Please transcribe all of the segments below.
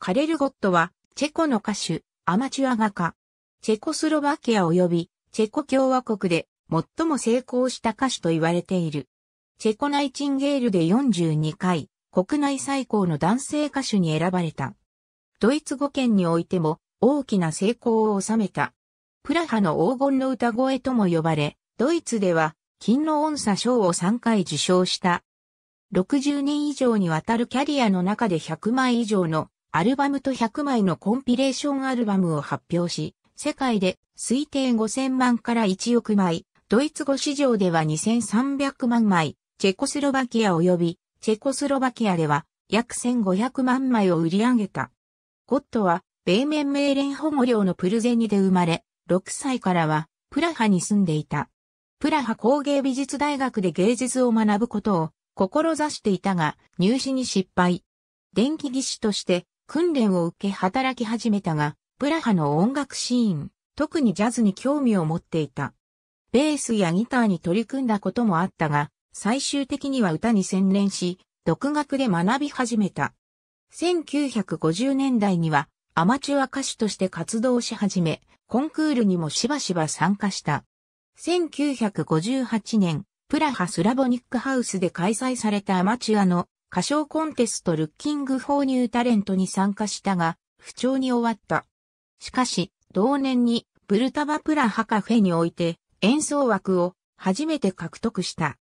カレルゴットは、チェコの歌手、アマチュア画家。チェコスロバキア及び、チェコ共和国で、最も成功した歌手と言われている。チェコナイチンゲールで42回、国内最高の男性歌手に選ばれた。ドイツ語圏においても、大きな成功を収めた。プラハの黄金の歌声とも呼ばれ、ドイツでは、金の音叉賞を3回受賞した。60年以上にわたるキャリアの中で100枚以上のアルバムと100枚のコンピレーションアルバムを発表し、世界で推定5000万から1億枚、ドイツ語市場では2300万枚、チェコスロバキア及びチェコスロバキアでは約1500万枚を売り上げた。ゴットは、米面命令保護領のプルゼニで生まれ、6歳からは、プラハに住んでいた。プラハ工芸美術大学で芸術を学ぶことを、志していたが、入試に失敗。電気技師として、訓練を受け働き始めたが、プラハの音楽シーン、特にジャズに興味を持っていた。ベースやギターに取り組んだこともあったが、最終的には歌に専念し、独学で学び始めた。1950年代にはアマチュア歌手として活動し始め、コンクールにもしばしば参加した。1958年、プラハスラボニックハウスで開催されたアマチュアの歌唱コンテストルッキングフォーニュータレントに参加したが、不調に終わった。しかし、同年にブルタバプラハカフェにおいて演奏枠を初めて獲得した。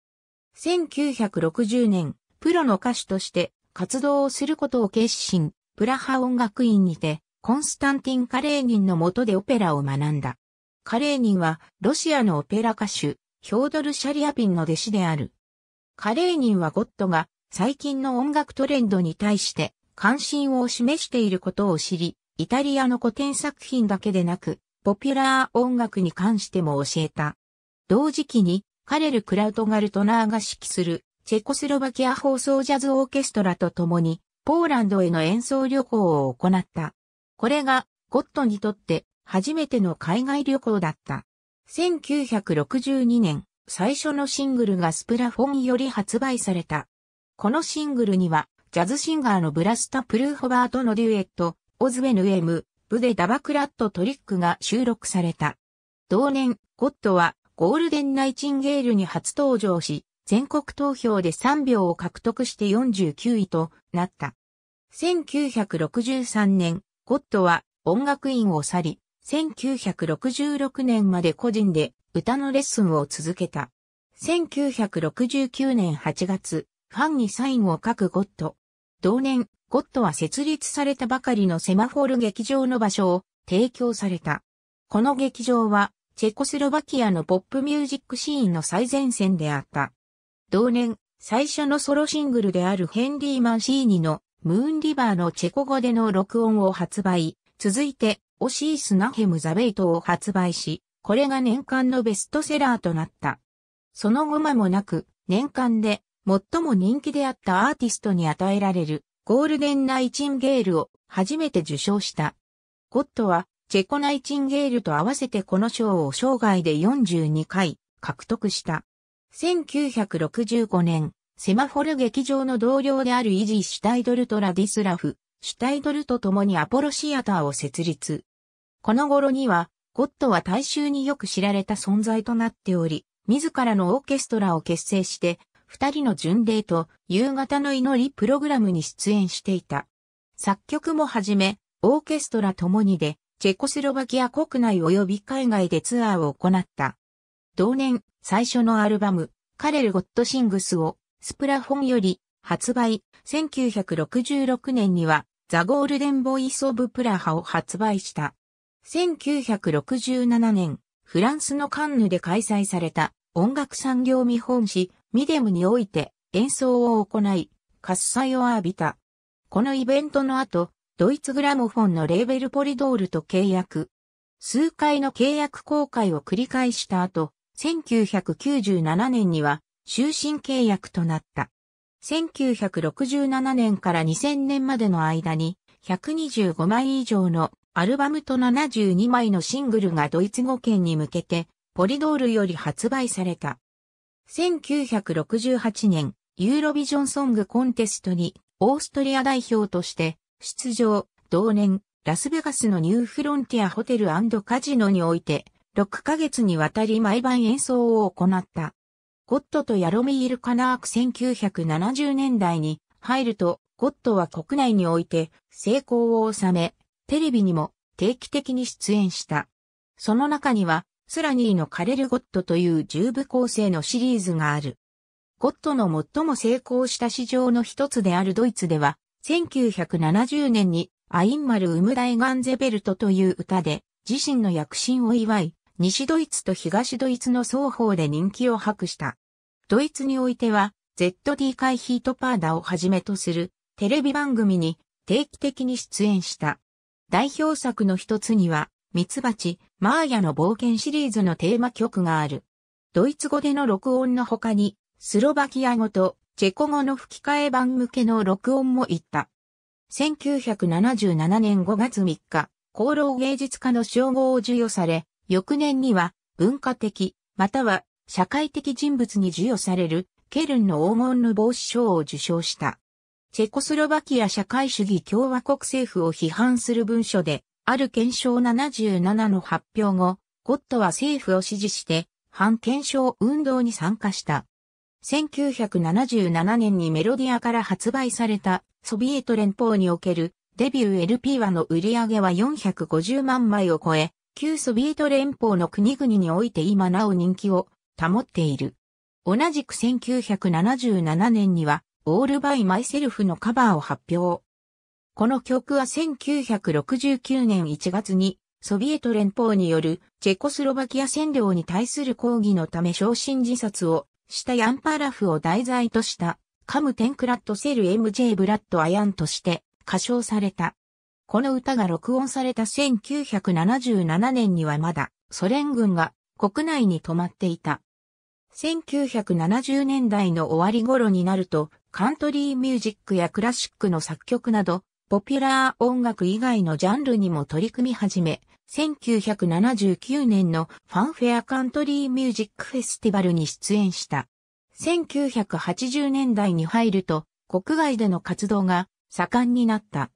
1960年、プロの歌手として活動をすることを決心、プラハ音楽院にて、コンスタンティン・カレーニンの下でオペラを学んだ。カレーニンは、ロシアのオペラ歌手、ヒョードル・シャリアピンの弟子である。カレーニンはゴットが、最近の音楽トレンドに対して関心を示していることを知り、イタリアの古典作品だけでなく、ポピュラー音楽に関しても教えた。同時期に、カレル・クラウトガルトナーが指揮する、チェコスロバキア放送ジャズオーケストラと共に、ポーランドへの演奏旅行を行った。これが、ゴットにとって初めての海外旅行だった。1962年、最初のシングルがスプラフォンより発売された。このシングルには、ジャズシンガーのブラスタ・プルーホバーとのデュエット、オズウェヌ・エム、ブデ・ダバクラット・トリックが収録された。同年、ゴッドは、ゴールデン・ナイチンゲールに初登場し、全国投票で3票を獲得して49位となった。1963年、ゴッドは音楽院を去り、1966年まで個人で歌のレッスンを続けた。1969年8月、ファンにサインを書くゴッド。同年、ゴッドは設立されたばかりのセマフォル劇場の場所を提供された。この劇場は、チェコスロバキアのポップミュージックシーンの最前線であった。同年、最初のソロシングルであるヘンリー・マンシーニのムーンリバーのチェコ語での録音を発売。続いて、オシース・ナヘム・ザ・ベイトを発売し、これが年間のベストセラーとなった。その後間もなく、年間で最も人気であったアーティストに与えられるゴールデンナイチンゲールを初めて受賞した。ゴッドはチェコナイチンゲールと合わせてこの賞を生涯で42回獲得した。1965年、セマフォル劇場の同僚であるイジー・シュタイドルとラディスラフ、シュタイドルと共にアポロシアターを設立。この頃には、ゴッドは大衆によく知られた存在となっており、自らのオーケストラを結成して、二人の巡礼と夕方の祈りプログラムに出演していた。作曲もはじめ、オーケストラともにで、チェコスロバキア国内及び海外でツアーを行った。同年、最初のアルバム、カレル・ゴット・シングスを、スプラフォンより、発売、1966年には、ザ・ゴールデン・ボイス・オブ・プラハを発売した。1967年、フランスのカンヌで開催された音楽産業見本誌ミデムにおいて演奏を行い、喝采を浴びた。このイベントの後、ドイツグラモフォンのレーベルポリドールと契約。数回の契約公開を繰り返した後、1997年には終身契約となった。1967年から2000年までの間に125枚以上のアルバムと72枚のシングルがドイツ語圏に向けてポリドールより発売された。1968年、ユーロビジョンソングコンテストに、オーストリア代表として、出場、同年、ラスベガスのニューフロンティアホテルカジノにおいて、6ヶ月にわたり毎晩演奏を行った。ゴッドとヤロミール・カナーク1970年代に入ると、ゴッドは国内において成功を収め、テレビにも定期的に出演した。その中には、スラニーのカレルゴットという10部構成のシリーズがある。ゴットの最も成功した市場の一つであるドイツでは、1970年にアインマル・ウムダイ・ガンゼベルトという歌で自身の躍進を祝い、西ドイツと東ドイツの双方で人気を博した。ドイツにおいては、ZD 界ヒートパーダをはじめとするテレビ番組に定期的に出演した。代表作の一つには、ミツバチ、マーヤの冒険シリーズのテーマ曲がある。ドイツ語での録音の他に、スロバキア語とチェコ語の吹き替え版向けの録音も行った。1977年5月3日、功労芸術家の称号を授与され、翌年には文化的、または社会的人物に授与されるケルンの黄金の帽子賞を受賞した。チェコスロバキア社会主義共和国政府を批判する文書で、ある検証77の発表後、ゴッドは政府を支持して、反検証運動に参加した。1977年にメロディアから発売されたソビエト連邦におけるデビュー LP はの売り上げは450万枚を超え、旧ソビエト連邦の国々において今なお人気を保っている。同じく1977年には、オールバイマイセルフのカバーを発表。この曲は1969年1月にソビエト連邦によるチェコスロバキア占領に対する抗議のため昇進自殺をしたヤンパラフを題材としたカムテンクラットセル MJ ブラッドアヤンとして歌唱された。この歌が録音された1977年にはまだソ連軍が国内に止まっていた。1970年代の終わり頃になるとカントリーミュージックやクラシックの作曲などポピュラー音楽以外のジャンルにも取り組み始め、1979年のファンフェアカントリーミュージックフェスティバルに出演した。1980年代に入ると、国外での活動が盛んになった。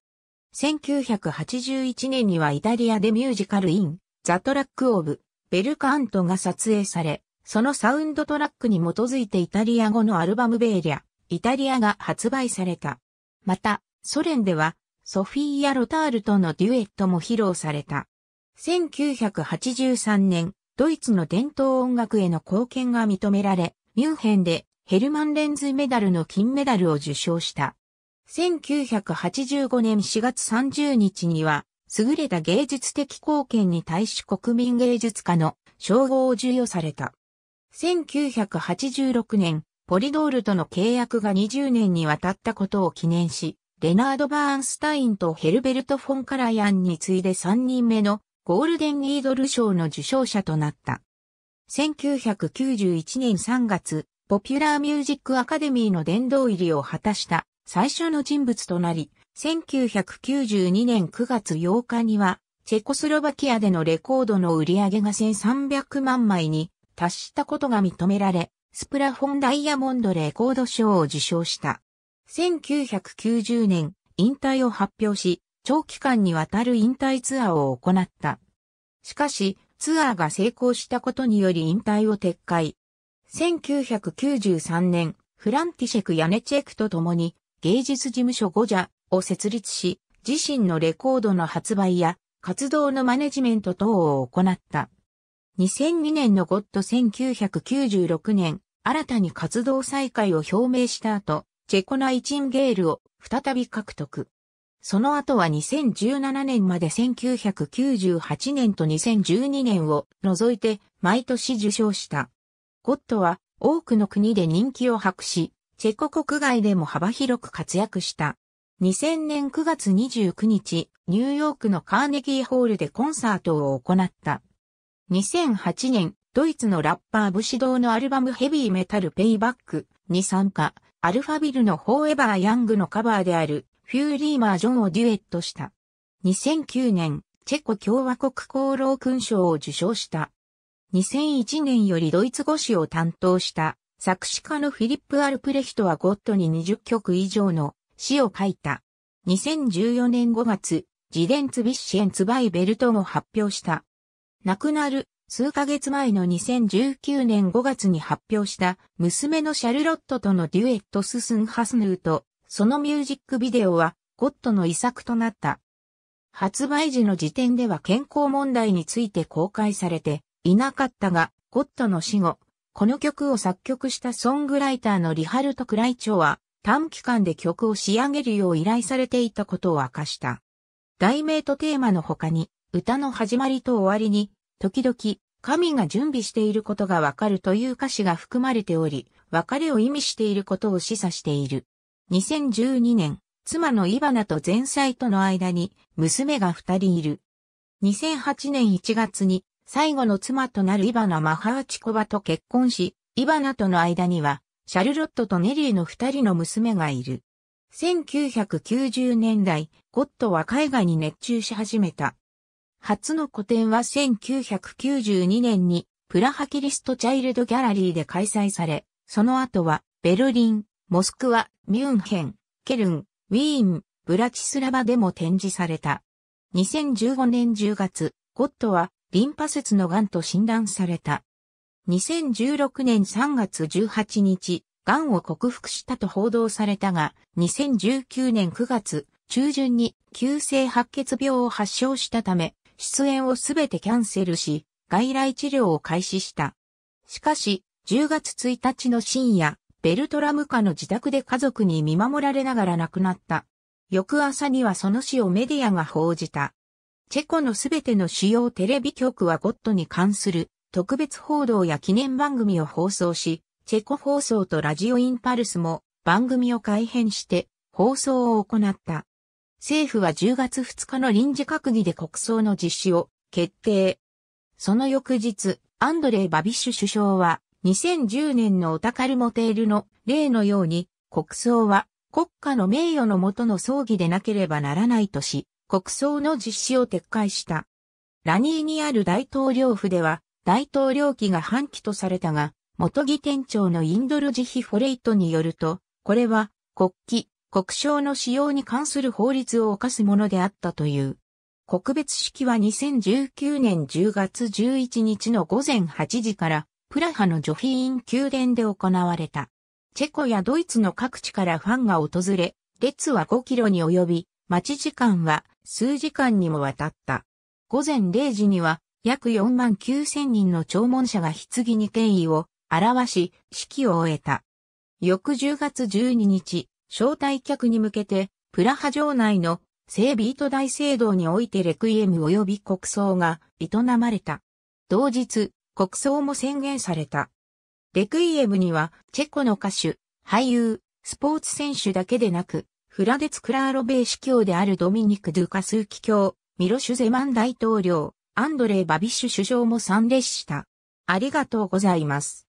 1981年にはイタリアでミュージカルイン、ザ・トラック・オブ、ベルカントが撮影され、そのサウンドトラックに基づいてイタリア語のアルバムベーリャ、イタリアが発売された。また、ソ連ではソフィーア・ロタールとのデュエットも披露された。1983年、ドイツの伝統音楽への貢献が認められ、ミュンヘンでヘルマン・レンズメダルの金メダルを受賞した。1985年4月30日には、優れた芸術的貢献に対し国民芸術家の称号を授与された。1986年、ポリドールとの契約が20年にわたったことを記念し、レナード・バーンスタインとヘルベルト・フォン・カラヤンに次いで3人目のゴールデン・イードル賞の受賞者となった。1991年3月、ポピュラーミュージックアカデミーの殿堂入りを果たした最初の人物となり、1992年9月8日には、チェコスロバキアでのレコードの売り上げが1300万枚に達したことが認められ、スプラフォンダイヤモンドレコード賞を受賞した。1990年、引退を発表し、長期間にわたる引退ツアーを行った。しかし、ツアーが成功したことにより引退を撤回。1993年、フランティシェク・ヤネチェクと共に芸術事務所ゴジャを設立し、自身のレコードの発売や活動のマネジメント等を行った。2002年のゴッド1996年、新たに活動再開を表明した後、チェコナイチンゲールを再び獲得。その後は2017年まで1998年と2012年を除いて毎年受賞した。ゴッドは多くの国で人気を博し、チェコ国外でも幅広く活躍した。2000年9月29日、ニューヨークのカーネギーホールでコンサートを行った。2008年、ドイツのラッパー武士道のアルバムヘビーメタルペイバックに参加。アルファビルのフォーエバー・ヤングのカバーであるフューリー・マージョンをデュエットした。2009年、チェコ共和国功労勲章を受賞した。2001年よりドイツ語詞を担当した作詞家のフィリップ・アルプレヒトはゴッドに20曲以上の詩を書いた。2014年5月、自伝ツビッシェンツバイベルトも発表した。亡くなる数ヶ月前の2019年5月に発表した娘のシャルロットとのデュエットススンハスヌーとそのミュージックビデオはゴッドの遺作となった。発売時の時点では健康問題について公開されていなかったが、ゴッドの死後、この曲を作曲したソングライターのリハルト・クライチョは短期間で曲を仕上げるよう依頼されていたことを明かした。題名とテーマの他に、歌の始まりと終わりに時々、神が準備していることがわかるという歌詞が含まれており、別れを意味していることを示唆している。2012年、妻のイバナと前妻との間に娘が二人いる。2008年1月に最後の妻となるイバナ・マハーチコバと結婚し、イバナとの間にはシャルロットとネリーの二人の娘がいる。1990年代、ゴッドは海外に熱中し始めた。初の個展は1992年にプラハキリストチャイルドギャラリーで開催され、その後はベルリン、モスクワ、ミュンヘン、ケルン、ウィーン、ブラチスラバでも展示された。2015年10月、ゴッドはリンパ節の癌と診断された。2016年3月18日、癌を克服したと報道されたが、2019年9月中旬に急性白血病を発症したため、出演をすべてキャンセルし、外来治療を開始した。しかし、10月1日の深夜、ベルトラム家の自宅で家族に見守られながら亡くなった。翌朝にはその死をメディアが報じた。チェコのすべての主要テレビ局はゴッドに関する特別報道や記念番組を放送し、チェコ放送とラジオインパルスも番組を改編して放送を行った。政府は10月2日の臨時閣議で国葬の実施を決定。その翌日、アンドレイ・バビッシュ首相は、2010年のオタカルモテールの例のように、国葬は国家の名誉のもとの葬儀でなければならないとし、国葬の実施を撤回した。ラニーにある大統領府では、大統領旗が半旗とされたが、元木店長のインドルジヒフォレイトによると、これは国旗、国章の使用に関する法律を犯すものであったという。告別式は2019年10月11日の午前8時から、プラハのジョフィーン宮殿で行われた。チェコやドイツの各地からファンが訪れ、列は5キロに及び、待ち時間は数時間にもわたった。午前0時には約4万9千人の弔問者が棺に敬意を表し、式を終えた。翌10月12日、招待客に向けて、プラハ城内の聖ビート大聖堂においてレクイエム及び国葬が営まれた。同日、国葬も宣言された。レクイエムには、チェコの歌手、俳優、スポーツ選手だけでなく、フラデツ・クラーロベー司教であるドミニク・ドゥカスーキ教、ミロシュゼマン大統領、アンドレイ・バビッシュ首相も参列した。ありがとうございます。